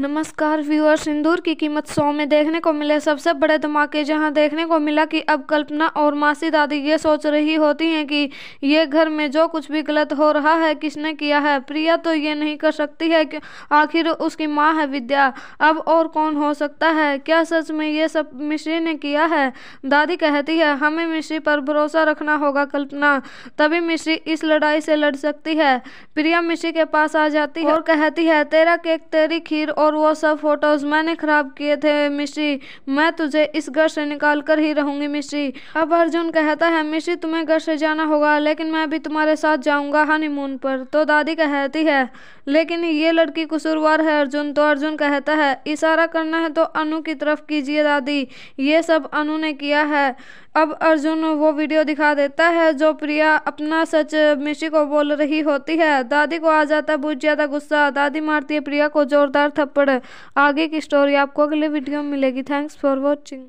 नमस्कार व्यूअर सिंदूर की कीमत सौ में देखने को मिले सबसे बड़े धमाके जहां देखने को मिला कि अब कल्पना और मासी दादी ये सोच रही होती हैं कि ये घर में जो कुछ भी गलत हो रहा है किसने किया है प्रिया तो ये नहीं कर सकती है कि आखिर उसकी माँ है विद्या अब और कौन हो सकता है क्या सच में ये सब मिश्री ने किया है दादी कहती है हमें मिश्री पर भरोसा रखना होगा कल्पना तभी मिश्री इस लड़ाई से लड़ सकती है प्रिया मिश्री के पास आ जाती है और कहती है तेरा केक तेरी खीर और और वो सब फोटोज मैंने खराब किए थे मिश्री मैं तुझे इस घर से निकाल कर ही रहूंगी मिश्री अब अर्जुन कहता है मिश्री तुम्हें घर से जाना होगा लेकिन मैं भी तुम्हारे साथ जाऊंगा हनीमून पर तो दादी कहती है लेकिन ये लड़की कसूरवार है अर्जुन तो अर्जुन कहता है इशारा करना है तो अनु की तरफ कीजिए दादी ये सब अनु ने किया है अब अर्जुन वो वीडियो दिखा देता है जो प्रिया अपना सच मिशी को बोल रही होती है दादी को आ जाता है बहुत ज़्यादा गुस्सा दादी मारती है प्रिया को जोरदार थप्पड़ आगे की स्टोरी आपको अगले वीडियो में मिलेगी थैंक्स फॉर वॉचिंग